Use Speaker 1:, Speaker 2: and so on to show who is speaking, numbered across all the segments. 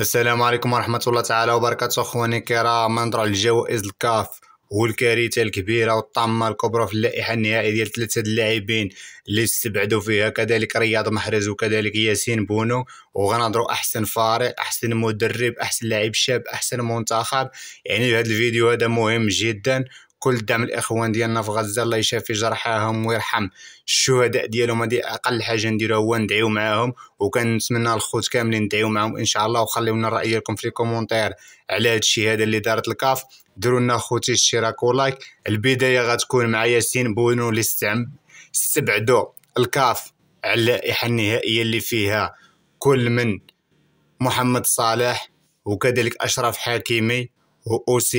Speaker 1: السلام عليكم ورحمة الله تعالى وبركاته اخواني الكرام نهضرو على الجوائز الكاف والكارثة الكبيرة والطامة الكبرى في اللائحة النهائية ديال ثلاثة اللاعبين اللي استبعدوا فيها كذلك رياض محرز وكذلك ياسين بونو وغنهضروا أحسن فريق أحسن مدرب أحسن لاعب شاب أحسن منتخب يعني هذا الفيديو هذا مهم جدا كل دعم الاخوان ديالنا في غزه الله يشافي جرحاهم ويرحم الشهداء ديالهم هذه اقل حاجه نديروها هو ندعيو معاهم وكنتمنى الخوت كاملين ندعيو معاهم ان شاء الله وخليو لنا راي ديالكم في الكومونتير على هاد الشيء هذا اللي دارت الكاف ديروا لنا خوتي اشتراك ولايك البدايه غتكون مع ياسين بونو اللي استبعدوا الكاف على اللائحه النهائيه اللي فيها كل من محمد صالح وكذلك اشرف حكيمي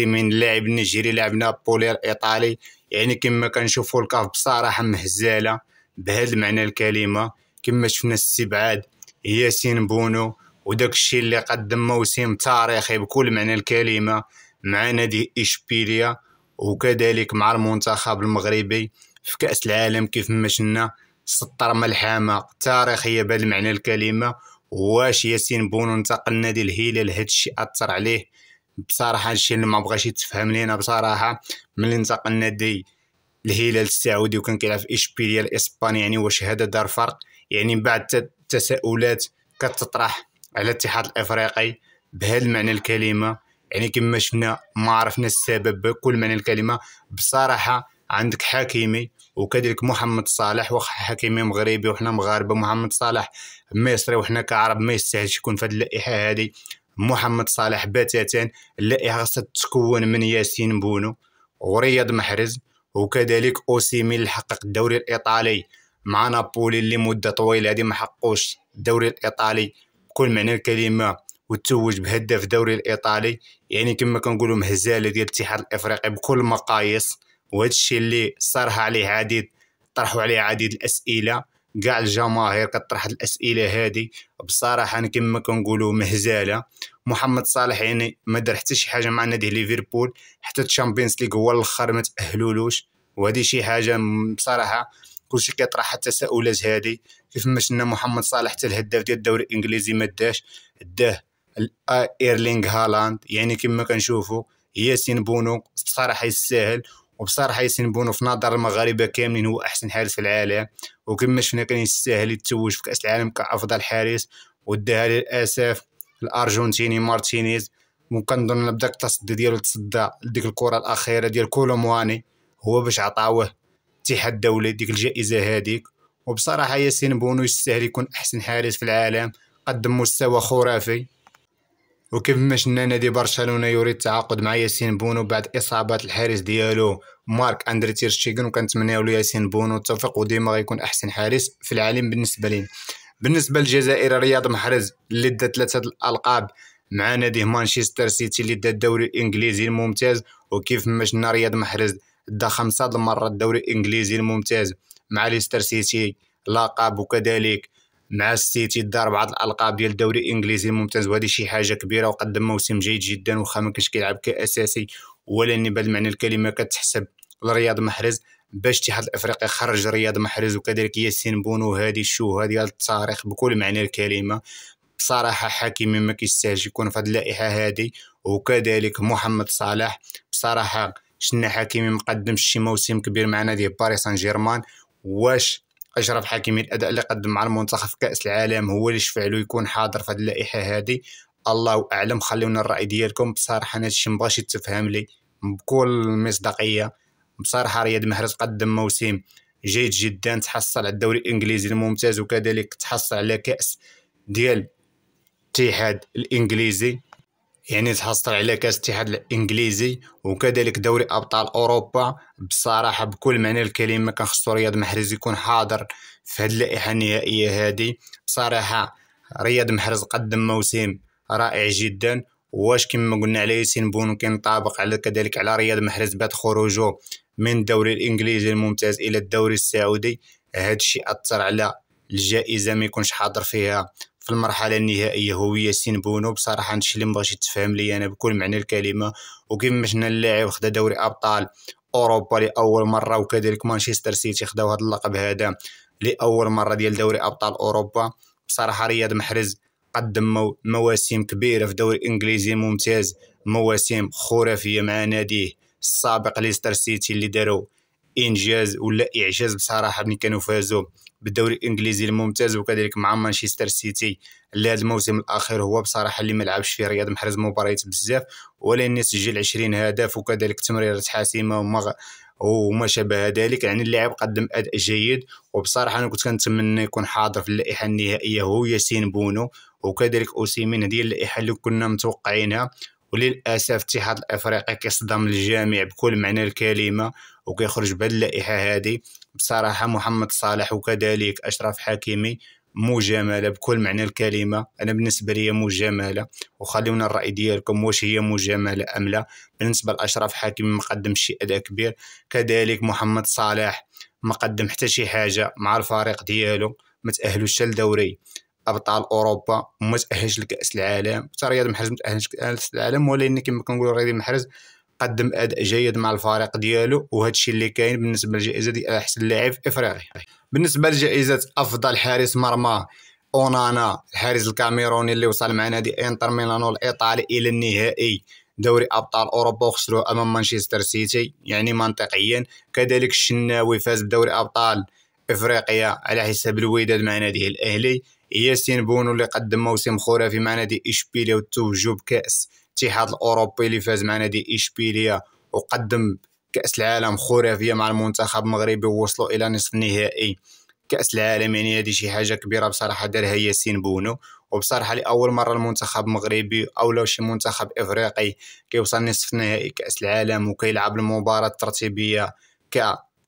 Speaker 1: من لاعب نيجيري لاعب نابولي الايطالي يعني كما كنشوفوا الكاف بصراحه مهزاله بهذا المعنى الكلمه كما شفنا السبعاد ياسين بونو وداك الشيء اللي قدم موسم تاريخي بكل معنى الكلمه مع نادي اشبيليا وكذلك مع المنتخب المغربي في كاس العالم كيف ما شفنا سطر ملحمه تاريخيه بهذا المعنى الكلمه واش ياسين بونو انتقل نادي الهلال هادشي اثر عليه بصراحه هادشي اللي ما بغاش يتفهم لينا بصراحه ملي انتقلنا دي الهلال السعودي وكان كيلعب في اشبيليا الاسباني يعني واش هذا دار فرق يعني من بعد التساؤلات كتطرح على الاتحاد الافريقي بهذا المعنى الكلمه يعني كما شفنا ما عرفنا السبب بكل معنى الكلمه بصراحه عندك حكيمي وكذلك محمد صالح واخا حكيمي مغربي وحنا مغاربه محمد صالح مصري وحنا كعرب ما يستاهلش يكون في هذه اللائحه هذه محمد صالح بتاتا اللائحة خاصها تتكون من ياسين بونو ورياض محرز وكذلك اوسيمي اللي حقق الدوري الإيطالي مع نابولي اللي مدة طويلة هذه ما الدوري الإيطالي بكل معنى الكلمة وتوج بهداف الدوري الإيطالي يعني كما كنقولوا مهزالة ديال الاتحاد الإفريقي بكل المقاييس وهذا الشيء اللي صارها عليه عديد طرحوا عليه عديد الأسئلة كاع الجماهير كطرح الاسئله هذه بصراحه انا كما كنقولوا مهزاله محمد صالح يعني ما دار حتى شي حاجه مع نادي ليفربول حتى الشامبيونز ليغ هو الاخر ما تاهلولوش وهذه شي حاجه بصراحه كلشي كيطرح التساؤلات هذه كيف ما شفنا محمد صالح حتى الهداف ديال الدوري الانجليزي ما داش داه آه، ايرلينغ هالاند يعني كما كنشوفوا ياسين بونو بصراحه يستاهل وبصراحه ياسين بونو في نظر المغاربه كاملين هو احسن حارس في العالم وكما شفنا كان يستاهل يتوج في كاس العالم كافضل حارس وداها للاسف الارجنتيني مارتينيز وكنظن بداك التصدي ديالو تصدى لديك الكره الاخيره ديال كولومواني هو باش عطاوه الاتحاد الدولي ديك الجائزه هذيك وبصراحه ياسين بونو يستاهل يكون احسن حارس في العالم قدم مستوى خرافي وكيف ما شفنا نادي برشلونه يريد التعاقد مع ياسين بونو بعد اصابه الحارس ديالو مارك اندري تيرشتيغن وكنتمناو له ياسين بونو التوفيق وديما غيكون احسن حارس في العالم بالنسبه لي بالنسبه للجزائر رياض محرز اللي دا ثلاثه الالقاب مع ناديه مانشستر سيتي اللي دا الدوري الانجليزي الممتاز وكيف ما شفنا رياض محرز دا خمسه المرات الدوري الانجليزي الممتاز مع ليستر سيتي لقب وكذلك مع السيتي دار بعض الالقاب ديال الدوري الانجليزي ممتاز وهذه شي حاجه كبيره وقدم موسم جيد جدا واخا ما كانش كيلعب كاساسي ولا اني بهذا المعنى الكلمه كتحسب لرياض محرز باش الاتحاد الافريقي خرج رياض محرز وكذلك ياسين بونو هذه الشهره ديال التاريخ بكل معنى الكلمه بصراحه حكيمي ما كيستاهلش يكون في هذه اللائحه هذه وكذلك محمد صلاح بصراحه شنا حكيمي مقدمش شي موسم كبير مع نادي باريس سان جيرمان واش اشرف حكيمي الاداء اللي قدم مع المنتخب في كاس العالم هو اللي شفع له يكون حاضر في هذه اللائحه هذه الله اعلم خليونا الراي ديالكم بصراحه انا هادشي مبغاش يتفهم لي بكل مصداقيه بصراحه رياض محرز قدم موسم جيد جدا تحصل على الدوري الانجليزي الممتاز وكذلك تحصل على كاس ديال الاتحاد الانجليزي يعني تحصل على كاس الاتحاد الانجليزي وكذلك دوري ابطال اوروبا بصراحه بكل معنى الكلمه كان خصو رياض محرز يكون حاضر في هذه اللائحه النهائيه هذه بصراحه رياض محرز قدم موسم رائع جدا واش كما قلنا على ياسين بونو كينطابق على كذلك على رياض محرز بعد خروجه من الدوري الانجليزي الممتاز الى الدوري السعودي هذا الشيء اثر على الجائزه ما يكونش حاضر فيها في المرحله النهائيه هو ياسين بونو بصراحه هادشي اللي مبغاش يتفهم لي انا بكل معنى الكلمه وكيما شفنا اللاعب خدا دوري ابطال اوروبا لاول مره وكذلك مانشستر سيتي خداو هذا اللقب هذا لاول مره ديال دوري ابطال اوروبا بصراحه رياض محرز قدم مواسم كبيره في دوري انجليزي ممتاز مواسم خرافيه مع ناديه السابق ليستر سيتي اللي داروا انجاز ولا اعجاز بصراحه ملي كانوا فازوا بالدوري الانجليزي الممتاز وكذلك مع مانشستر سيتي اللي هذا الموسم الاخير هو بصراحه اللي ما لعبش فيه رياض محرز مباريات بزاف ولكن سجل 20 هدف وكذلك تمريرات حاسمه وما وما شابه ذلك يعني اللاعب قدم اداء جيد وبصراحه انا كنت كنتمنى يكون حاضر في اللائحه النهائيه هو ياسين بونو وكذلك اوسيمين هذه اللائحه اللي كنا متوقعينها وللاسف الاتحاد الافريقي كيصدم الجميع بكل معنى الكلمه وكيخرج بهاد اللائحه هادي بصراحه محمد صالح وكذلك اشرف حكيمي مجامله بكل معنى الكلمه انا بالنسبه لي مجامله وخليونا الراي ديالكم واش هي مجامله ام لا بالنسبه لاشرف حكيمي ما قدمش شي اداء كبير كذلك محمد صالح ما قدم حتى شي حاجه مع الفريق ديالو ما تاهلوش لدوري ابطال اوروبا وما تاهلش لكاس العالم حتى رياض محرز ما تاهلش لكاس العالم ولكن كما كنقولوا رياض محرز قدم اداء جيد مع الفريق ديالو وهذا الشيء اللي كاين بالنسبه للجائزه ديال احسن لاعب افريقي بالنسبه لجائزه افضل حارس مرمى اونانا الحارس الكاميروني اللي وصل مع نادي انتر ميلانو الايطالي الى النهائي دوري ابطال اوروبا وخسروه امام مانشستر سيتي يعني منطقيا كذلك الشناوي فاز بدوري ابطال افريقيا على حساب الوداد مع ناديه الاهلي ياسين بونو اللي قدم موسم خرافي مع نادي اشبيليا وتوجو بكاس الاتحاد الاوروبي اللي فاز مع نادي اشبيليا وقدم كاس العالم خرافيه مع المنتخب المغربي ووصلوا الى نصف النهائي كاس العالم يعني هذه شي حاجه كبيره بصراحه دارها ياسين بونو وبصراحه لاول مره المنتخب المغربي او لو شي منتخب افريقي كيوصل نصف نهائي كاس العالم وكيلعب المباراه الترتيبيه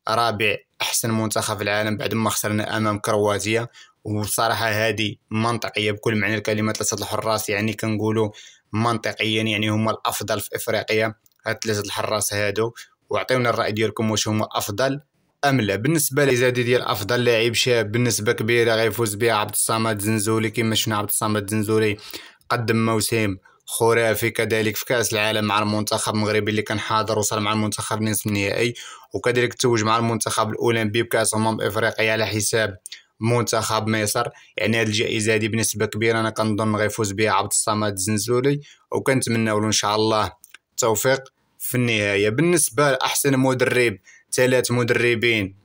Speaker 1: رابع احسن منتخب في العالم بعد ما خسرنا امام كرواتيا وصراحة هذه منطقيه بكل معنى الكلمه ثلاثه الحراس يعني كنقولوا منطقيا يعني هما الافضل في افريقيا هاد ثلاثه الحراس هادو وعطيونا الراي ديالكم واش هما افضل ام لا بالنسبه لزادي ديال افضل لاعب شاب بالنسبه كبيره غيفوز بها عبد الصمد زنزولي كما شفنا عبد الصمد زنزولي قدم موسم خرافي كذلك في كاس العالم مع المنتخب المغربي اللي كان حاضر وصل مع المنتخب نصف النهائي وكذلك توج مع المنتخب الاولمبي بكاس امم افريقيا على حساب منتخب مصر يعني هذه الجائزه هذه بنسبه كبيره انا كنظن غيفوز بها عبد الصمد الزنزولي وكنتمناو له ان شاء الله التوفيق في النهايه بالنسبه لاحسن مدرب ثلاث مدربين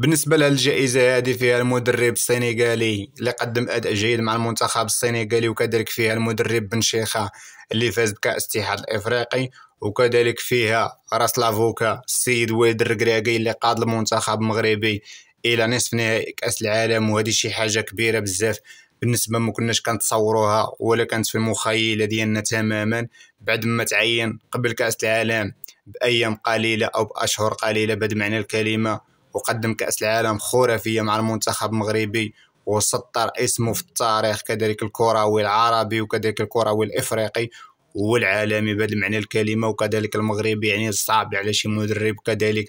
Speaker 1: بالنسبه للجائزه الجائزه هذه فيها المدرب السنغالي اللي قدم اداء جيد مع المنتخب السنغالي وكذلك فيها المدرب بن شيخه اللي فاز بكاس الاتحاد الافريقي وكذلك فيها راس لافوكا السيد ويد الركراكي اللي قاد المنتخب المغربي الى نصف نهائي كاس العالم وهذه شي حاجه كبيره بزاف بالنسبه ما كناش كنتصوروها ولا كانت في المخيله ديالنا تماما بعد ما تعين قبل كاس العالم بايام قليله او باشهر قليله بعد معنى الكلمه وقدم كأس العالم خرافية مع المنتخب المغربي وسطر اسمه في التاريخ كذلك الكروي العربي وكذلك الكروي الافريقي والعالمي بهذا المعنى الكلمه وكذلك المغربي يعني صعب على شي مدرب كذلك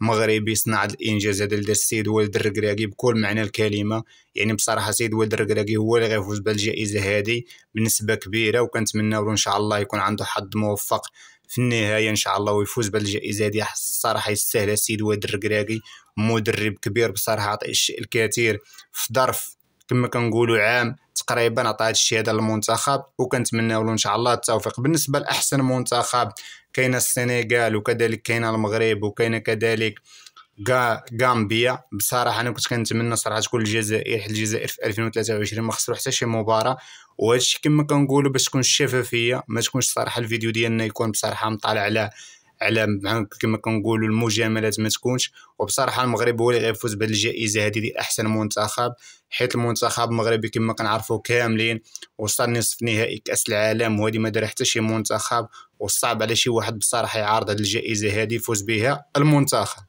Speaker 1: مغربي صنع الانجاز هذا اللي السيد ولد الركراكي بكل معنى الكلمه يعني بصراحه سيد ولد الركراكي هو اللي غيفوز بالجائزه هذه بنسبه كبيره وكنتمناو ان شاء الله يكون عنده حظ موفق في النهايه ان شاء الله ويفوز بالجائزه دي الصراحه يستاهل السيد واد الركراكي مدرب كبير بصراحه عطى الشيء الكثير في ظرف كما كنقولوا عام تقريبا عطى الشيء هذا للمنتخب وكنتمناو له ان شاء الله التوفيق بالنسبه لاحسن منتخب كاينه السنغال وكذلك كاينه المغرب وكاين كذلك غامبيا بصراحه انا كنت كنتمنى صراحه تكون الجزائر حيت الجزائر في 2023 ما خسروا حتى شي مباراه وهذا الشيء كما كنقولوا باش تكون الشفافيه ما تكونش صراحه الفيديو ديالنا يكون بصراحه مطالع على على كما كنقولوا المجاملات ما تكونش وبصراحه المغرب هو اللي غيفوز بهذه الجائزه هذه ديال احسن منتخب حيت المنتخب المغربي كما كنعرفوا كاملين وصل نصف نهائي كاس العالم وهذه ما دار حتى شي منتخب وصعب على شي واحد بصراحه يعارض هذه الجائزه هذه يفوز بها المنتخب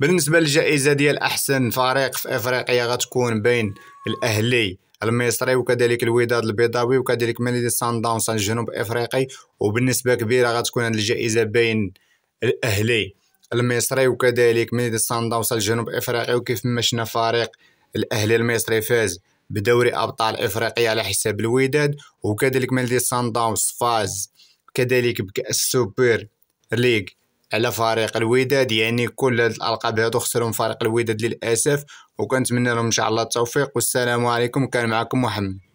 Speaker 1: بالنسبه للجائزه ديال احسن فريق في افريقيا غتكون بين الاهلي المصري وكذلك الوداد البيضاوي وكذلك مدينة سان داونس الجنوب افريقي وبالنسبه كبيره غتكون هاد الجائزه بين الاهلي المصري وكذلك مدينة سان داونس الجنوب افريقي وكيف ما شفنا فريق الاهلي المصري فاز بدوري ابطال افريقيا على حساب الوداد وكذلك مدينة سان داونس فاز كذلك بكاس السوبر ليغ على فريق الوداد يعني كل الالقاب هادو خسرهم فريق الوداد للاسف وكنتمنى لهم ان شاء الله التوفيق والسلام عليكم كان معكم محمد